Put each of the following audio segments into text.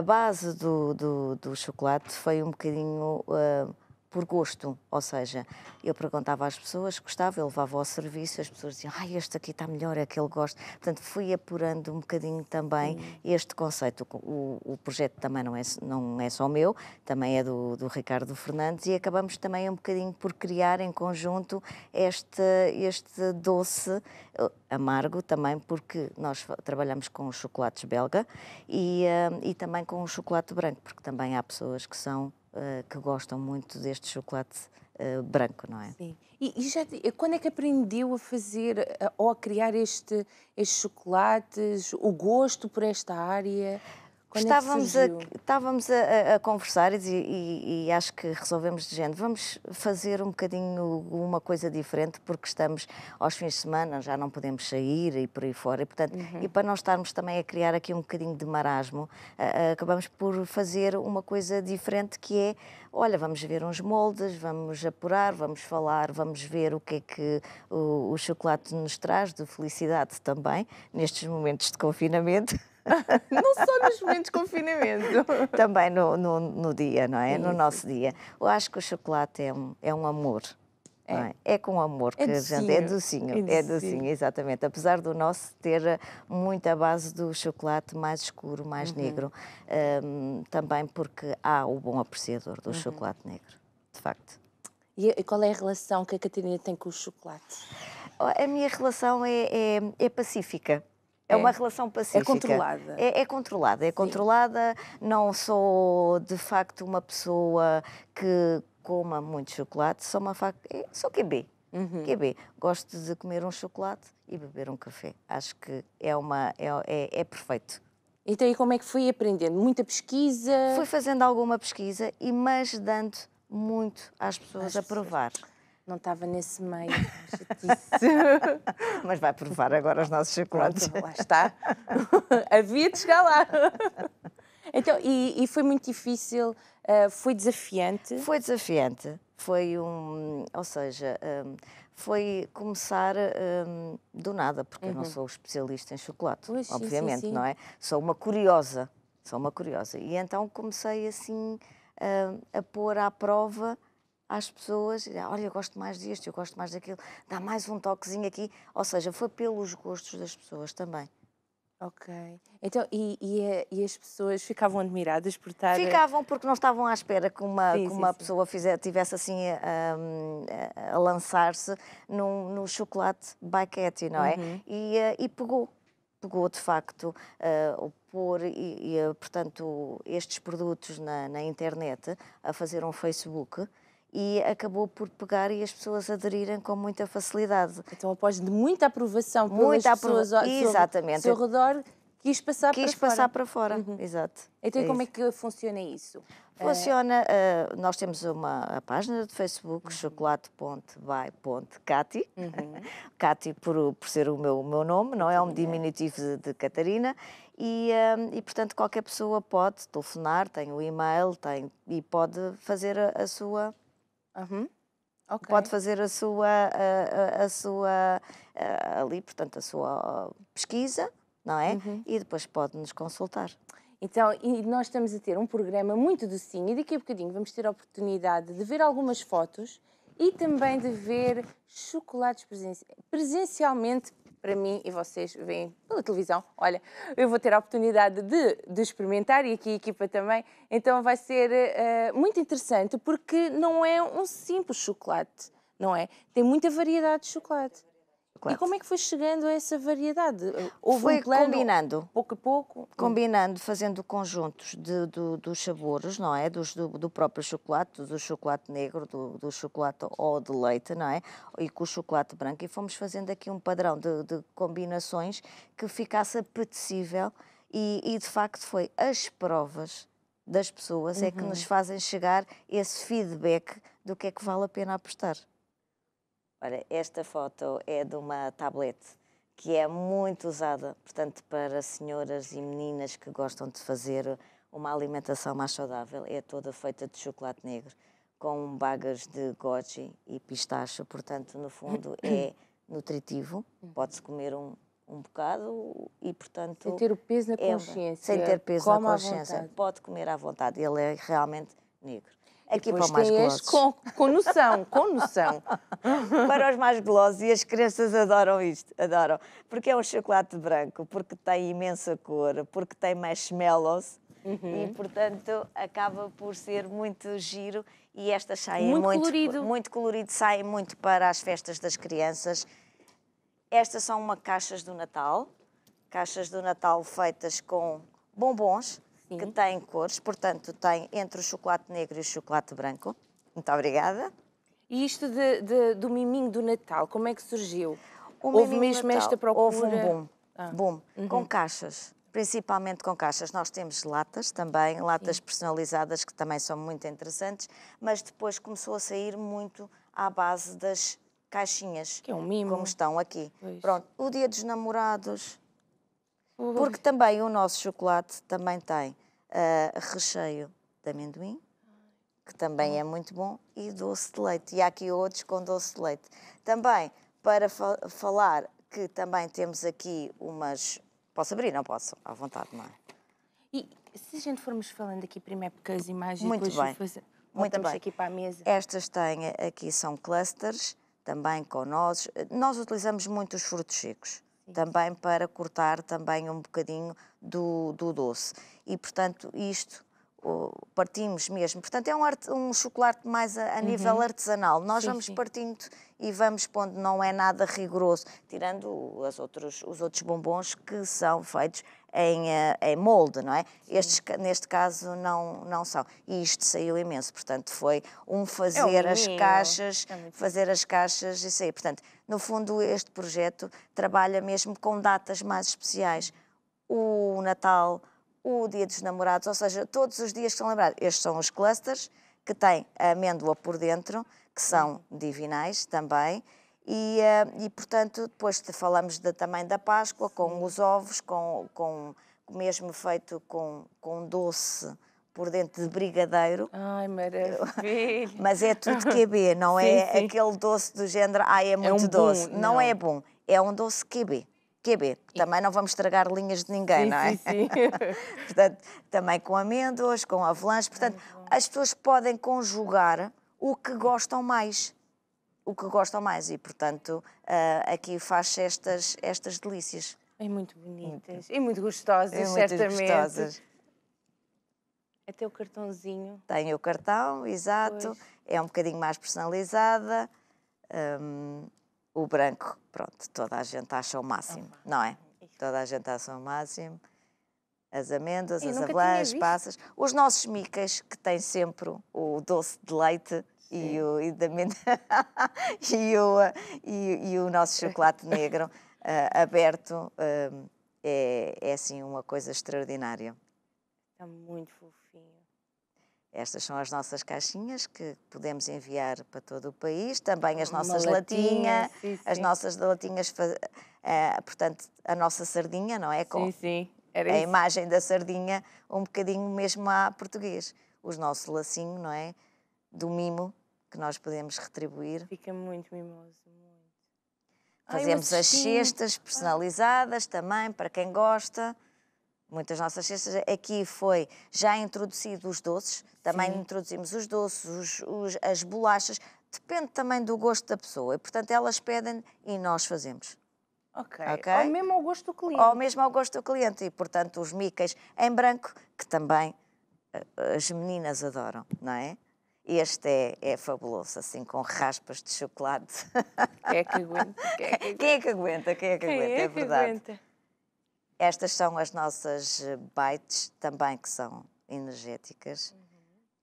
a base do, do, do chocolate foi um bocadinho uh, por gosto, ou seja, eu perguntava às pessoas gostava gostavam, eu levava ao serviço, as pessoas diziam, ah, este aqui está melhor, é aquele gosto. Portanto, fui apurando um bocadinho também uhum. este conceito. O, o, projeto também não é, não é só meu, também é do, do, Ricardo Fernandes e acabamos também um bocadinho por criar em conjunto este, este doce eh, amargo também, porque nós trabalhamos com os chocolates belga e, eh, e também com o chocolate branco, porque também há pessoas que são eh, que gostam muito deste chocolate uh, branco, não é? Sim. E, e, já, eh, quando é que aprendeu a fazer ou a criar este, estes chocolates, o gosto por esta área? Quando é estávamos, é a, estávamos a, a conversar e, e, e, acho que resolvemos de género. Vamos fazer um bocadinho uma coisa diferente, porque estamos aos fins de semana, já não podemos sair e por aí fora. E, portanto, uhum. e para não estarmos também a criar aqui um bocadinho de marasmo, acabamos por fazer uma coisa diferente que é: olha, vamos ver uns moldes, vamos apurar, vamos falar, vamos ver o que é que o, o chocolate nos traz de felicidade também, nestes momentos de confinamento. não só nos momentos de confinamento. Também no, no, no dia, não é? Sim. No nosso dia. Eu acho que o chocolate é um, é um amor. É. É? é? com amor que é docinho. a gente é docinho, é docinho, é docinho, exatamente. Apesar do nosso ter muita base do chocolate mais escuro, mais uhum. negro, um, também porque há o bom apreciador do uhum. chocolate negro, de facto. E qual é a relação que a Catarina tem com o chocolate? A minha relação é, é, é pacífica. É, uma é. relação é pacífica. É controlada. É, é, controlada, é controlada. Não sou, de facto, uma pessoa que coma muito chocolate, sou uma fac... É, sou QB. Uhum. QB. Gosto de comer um chocolate e beber um café. Acho que é, uma, é, é, é perfeito. Então, e como é que fui aprendendo? Muita pesquisa? Fui fazendo alguma pesquisa, e mas dando muito às pessoas a provar. Pessoas. Não estava nesse meio, Mas vai provar agora os nossos chocolates. Pronto, lá está. Havia de chegar lá. Então, e, e foi muito difícil, uh, foi desafiante? Foi desafiante. Foi um. Ou seja, um, ehm, foi começar um, ehm, do nada, porque uhum. eu não uhum. sou especialista em chocolate, Ui, obviamente, sim, sim. não é? Sou uma curiosa. Sou uma curiosa. E então comecei assim a pôr à prova às pessoas, olha, eu gosto mais disto, eu gosto mais daquilo, dá mais um toquezinho aqui. Ou seja, foi pelos gostos das pessoas também. Ok. Então, e, e, eh, e, as pessoas ficavam admiradas por estar. Eh, ficavam porque não estavam à espera que uma, sim, que uma sim, pessoa estivesse tivesse assim a, eh, hum, a, lançar-se no, no chocolate by não é? Uhum. E, e pegou. Pegou de facto uh, o pôr, e, e, portanto, estes produtos na, na internet, a fazer um Facebook e acabou por pegar e as pessoas aderirem com muita facilidade. Então, após de muita aprovação muita pelas aprova pessoas ao, Exatamente. Seu, ao seu redor, quis passar quis para passar para fora, uhum. exato. Então, é como é isso. é que funciona isso? Funciona, uh, nós temos uma página de Facebook, uhum. chocolate.by.cati, uhum. Cati por, por ser o meu, o meu nome, não é um é. diminutivo de, de Catarina, e, um, ah, e, portanto qualquer pessoa pode telefonar, tem o e-mail, tem, e pode fazer a, a sua Uhum. Okay. Pode fazer a sua, a, a, a sua a, ali, portanto, a sua pesquisa, não é? Uhum. E depois pode nos consultar. Então, nós estamos a ter um programa muito docinho e daqui a bocadinho vamos ter a oportunidade de ver algumas fotos e também de ver chocolates presencialmente para mim, e vocês veem pela televisão, olha, eu vou ter a oportunidade de, de experimentar e aqui a equipa também, então vai ser uh, muito interessante porque não é um simples chocolate, não é? Tem muita variedade de chocolate. E como é que foi chegando a essa variedade? Eh, houve foi um plano, combinando. Pouco a pouco? Combinando, fazendo conjuntos de, do, dos sabores, não é? Dos, do, do, próprio chocolate, do chocolate negro, do, do, chocolate ou de leite, não é? E com o chocolate branco. E fomos fazendo aqui um padrão de, de combinações que ficasse apetecível e, e de facto foi as provas das pessoas uhum. é que uhum. nos fazem chegar esse feedback do que é que vale a pena apostar. Olha, esta foto é de uma tablet que é muito usada, portanto, para senhoras e meninas que gostam de fazer uma alimentação mais saudável. É toda feita de chocolate negro, com bagas de goji e pistache. Portanto, no fundo, é nutritivo. Pode-se comer um, um bocado e, portanto... Sem ter o peso na é consciência. É, sem ter peso na consciência. Pode comer à vontade. Ele é realmente negro aqui é para os mais golosos. Com, com noção, com noção. para os mais golosos, e as crianças adoram isto, adoram. Porque é um chocolate branco, porque tem imensa cor, porque tem marshmallows, Uhum. e portanto acaba por ser muito giro e estas saem é muito, muito colorido, muito colorido saem muito para as festas das crianças. Estas são uma caixas do Natal, caixas do Natal feitas com bombons Sim. que tem cores, portanto, tem entre o chocolate negro e o chocolate branco. Muito obrigada. E isto de, de, do miminho do Natal, como é que surgiu? O houve mesmo Natal, esta procura? Houve um boom, ah. boom uhum. com caixas, principalmente com caixas. Nós temos latas também, latas Sim. personalizadas que também são muito interessantes, mas depois começou a sair muito à base das caixinhas. Que é um mimo. Como estão aqui. Pois. Pronto, o dia dos namorados, porque também o nosso chocolate também tem uh, recheio de amendoim, que também é muito bom, e doce de leite. E há aqui outros com doce de leite. Também, para fa falar que também temos aqui umas... Posso abrir? Não posso. À vontade, não é? E se a gente formos falando aqui primeiro, porque as imagens... Muito bem. Fazer... Muito bem. aqui para a mesa. Estas têm, aqui são clusters, também com nozes. Nós utilizamos muito os frutos secos também para cortar também um bocadinho do, do doce. E, portanto, isto partimos mesmo. Portanto, é um, um chocolate mais a, a uhum. nível artesanal. Nós sim, vamos sim. partindo e vamos pondo, não é nada rigoroso, tirando as outros, os outros bombons que são feitos em, eh, em molde, não é? Sim. Estes, neste caso, não, não são. E isto saiu imenso, portanto, foi um é fazer é as caixas, é fazer as caixas e sair. Portanto, no fundo, este projeto trabalha mesmo com datas mais especiais. O Natal, o dia dos namorados, ou seja, todos os dias que são lembrados. Estes são os clusters, que têm a amêndoa por dentro, que são divinais também, e, eh, e, portanto, depois falamos de, também da Páscoa, com os ovos, com, com mesmo feito com, com doce por dentro de brigadeiro. Ai, maravilha! Mas é tudo QB, não sim, é sim. aquele doce do género, ai, é, é muito é um doce. Bom, não. não. é bom, é um doce QB. QB. Também não vamos estragar linhas de ninguém, sim, não é? Sim, sim. portanto, também com amêndoas, com avelãs. Portanto, as pessoas podem conjugar o que gostam mais. O que gostam mais. E, portanto, ah, aqui faz estas, estas delícias. E muito bonitas. E muito gostosas, e muito certamente. Gostosas. Até o cartãozinho. Tem o cartão, exato. Pois. É um bocadinho mais personalizada. Hum, o branco, pronto, toda a gente acha o máximo, não é? é toda a gente acha o máximo. As amêndoas, Eu as avelãs, passas. Os nossos micas, que têm sempre o doce de leite e o, e, e, o, e, e, o nosso chocolate negro uh, aberto. Eh, é, é assim uma coisa extraordinária. É muito fofo. Estas são as nossas caixinhas que podemos enviar para todo o país, também as nossas latinhas, latinha, as nossas latinhas, portanto, a nossa sardinha, não é? Com sim, sim. Era a isso. imagem da sardinha, um bocadinho mesmo a português. O nosso lacinho, não é? Do mimo que nós podemos retribuir. Fica muito mimoso, muito. Fazemos Ai, as cestas personalizadas também, para quem gosta muitas nossas cestas. Aqui foi já introduzido os doces, também Sim. introduzimos os doces, os, os, as bolachas, depende também do gosto da pessoa. E, portanto, elas pedem e nós fazemos. Ok. okay? Ou mesmo ao gosto do cliente. Ou mesmo ao gosto do cliente. E, portanto, os micas em branco, que também eh, as meninas adoram, não é? Este é, é fabuloso, assim, com raspas de chocolate. Quem é que aguenta? Quem é que aguenta? Quem é que aguenta? Quem é, que aguenta? é, é verdade. Aguenta? Estas são as nossas eh, bites também que são energéticas. Uhum.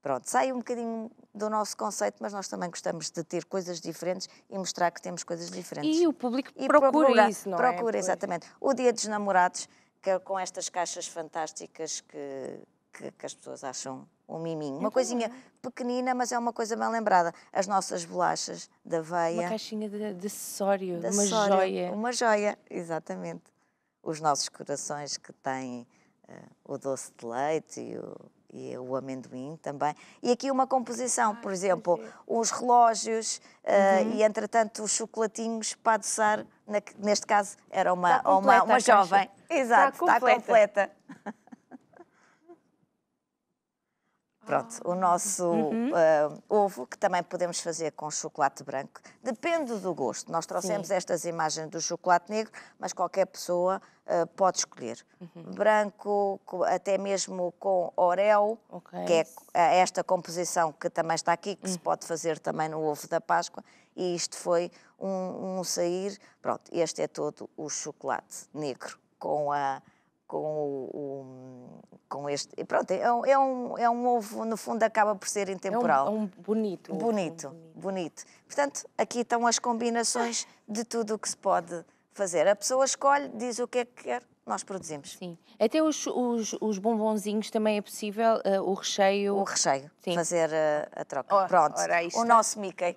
Pronto, sai um bocadinho do nosso conceito, mas nós também gostamos de ter coisas diferentes e mostrar que temos coisas diferentes. E o público e procura, procura, isso, não procura, é? Procura, exatamente. O Dia dos Namorados, que, é com estas caixas fantásticas que, que, que as pessoas acham um miminho. Uma uhum. coisinha pequenina, mas é uma coisa bem lembrada. As nossas bolachas da veia. Uma caixinha de, de acessório, de uma acessório, joia. Uma joia, exatamente os nossos corações que têm uh, o doce de leite e o, e o amendoim também. E aqui uma composição, ah, por exemplo, uns relógios uh, uhum. e, entretanto, os chocolatinhos para adoçar, neste caso era uma, uma, uma jovem. Exato, está completa. Está completa. Pronto, o nosso uhum. uh, ovo, que também podemos fazer com chocolate branco, depende do gosto. Nós trouxemos Sim. estas imagens do chocolate negro, mas qualquer pessoa uh, pode escolher. Uhum. Branco, até mesmo com orel, okay. que é, é esta composição que também está aqui, que uhum. se hum. pode fazer também no ovo da Páscoa. E isto foi um, um sair. Pronto, este é todo o chocolate negro com, a, com o, o com este. E pronto, é um, é, um, é um ovo, no fundo, acaba por ser é intemporal. É um, é um bonito. Bonito, um bonito. Portanto, aqui estão as combinações de tudo o que se pode fazer. A pessoa escolhe, diz o que é que quer, nós produzimos. Sim. Até os, os, os bombonzinhos também é possível, uh, o recheio. O recheio, Sim. fazer a, eh, a troca. Oh, Pronto, ora, o nosso Mickey.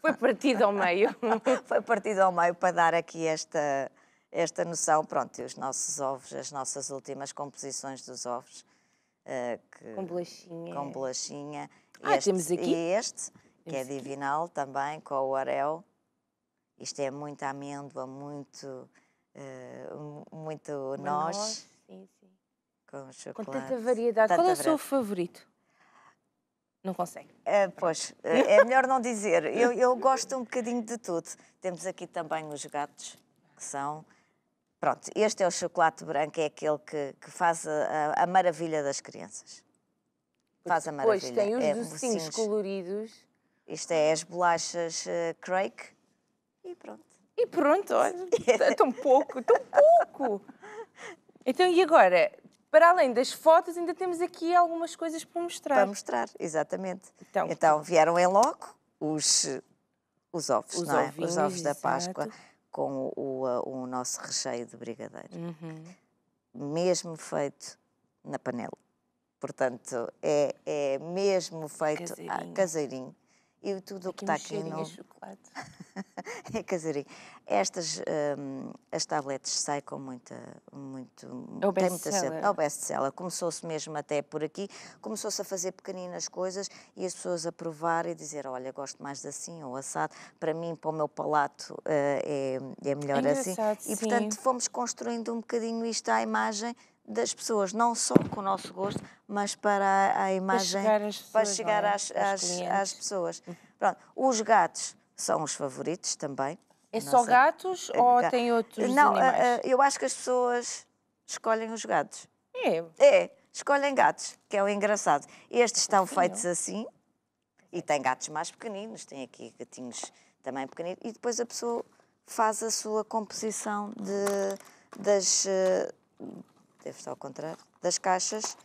Foi partido ao meio. Foi partido ao meio para dar aqui esta, esta noção, pronto, e os nossos ovos, as nossas últimas composições dos ovos. Uh, que, com bolachinha. Com bolachinha. Ah, este, temos aqui. E este, temos que é aqui. divinal também, com o arel. Isto é muito amêndoa, muito, uh, muito noz. noz. Sim, sim. Com chocolate. Com tanta variedade. Tanta Qual é o seu favorito? Não consegue. Uh, pois, é melhor não dizer. Eu, eu gosto um bocadinho de tudo. Temos aqui também os gatos, que são Pronto, este é o chocolate branco, é aquele que, que faz a, a, maravilha das crianças. Faz a maravilha. Pois tem os é, docinhos coloridos. Isto é as bolachas uh, eh, Crake e pronto. E pronto, olha, é tão pouco, tão pouco. Então, e agora? Para além das fotos, ainda temos aqui algumas coisas para mostrar. Para mostrar, exatamente. Então, então vieram em logo os, os ovos, os não é? Ovinhos, os ovos da Páscoa. Exato com o, o nosso recheio de brigadeiro. Uhum. Mesmo feito na panela. Portanto, é, é mesmo feito ah, caseirinho. caseirinho e tudo o que está aqui no... chocolate. é caseirinho. Estas, um, as tabletes saem com muita, muito... É o tem muita É O best-seller. Começou-se mesmo até por aqui, começou-se a fazer pequeninas coisas e as pessoas a provar e dizer, olha, gosto mais de assim ou assado, para mim, para o meu palato, eh, é, é melhor é assim. Sim. E, portanto, fomos construindo um bocadinho isto à imagem das pessoas, não só com o nosso gosto, mas para a imagem, para chegar às pessoas. Para chegar é? às, às, às pessoas. Pronto, os gatos são os favoritos também. É só gatos é ou tem outros Não, eh, animais? Eh, eu acho que as pessoas escolhem os gatos. É? É, escolhem gatos, que é o engraçado. Estes estão feitos assim e tem gatos mais pequeninos, tem aqui gatinhos também pequeninos e depois a pessoa faz a sua composição de, das eh, deve estar ao contrário, das caixas.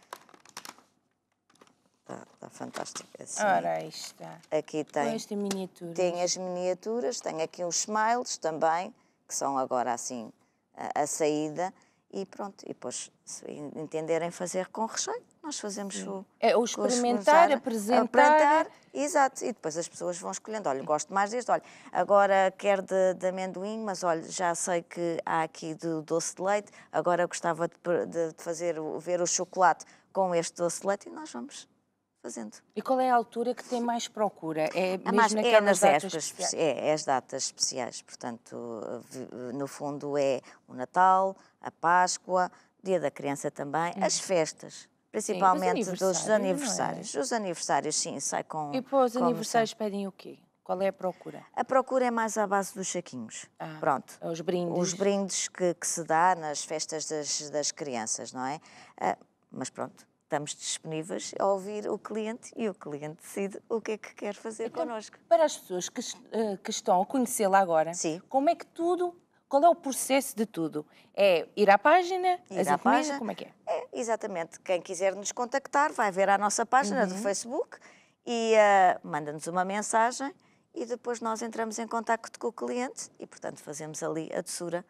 Está, tá fantástico. É assim. Ora, aí está. Aqui tem, esta miniatura. tem as miniaturas, tem aqui os smiles também, que são agora assim a, a saída. E pronto, e depois, se entenderem fazer com recheio, nós fazemos o. É o experimentar, apresentar. apresentar. Exato, e depois as pessoas vão escolhendo, olha, gosto mais deste, olha, agora quero de, de amendoim, mas olha, já sei que há aqui do doce de leite, agora gostava de, de fazer, ver o chocolate com este doce de leite e nós vamos fazendo. E qual é a altura que tem mais procura? É, mesmo mais, é nas datas especiais? É, é as datas especiais, portanto, no fundo é o Natal, a Páscoa, Dia da Criança também, hum. as festas. Principalmente dos é? aniversários, dos aniversários. É? Os aniversários, sim, sai com. E para os aniversários pedem o quê? Qual é a procura? A procura é mais à base dos saquinhos. Ah, Pronto. Os brindes. Os brindes que, que, se dá nas festas das, das crianças, não é? Ah, mas pronto, estamos disponíveis a ouvir o cliente e o cliente decide o que é que quer fazer então, connosco. Para as pessoas que, eh, que estão a conhecê-la agora, Sim. como é que tudo, qual é o processo de tudo? É ir à página, ir à página, como é que é, é Exatamente. Quem quiser nos contactar vai ver a nossa página uhum. do Facebook e uh, manda-nos uma mensagem e depois nós entramos em contato com o cliente e, portanto, fazemos ali a doçura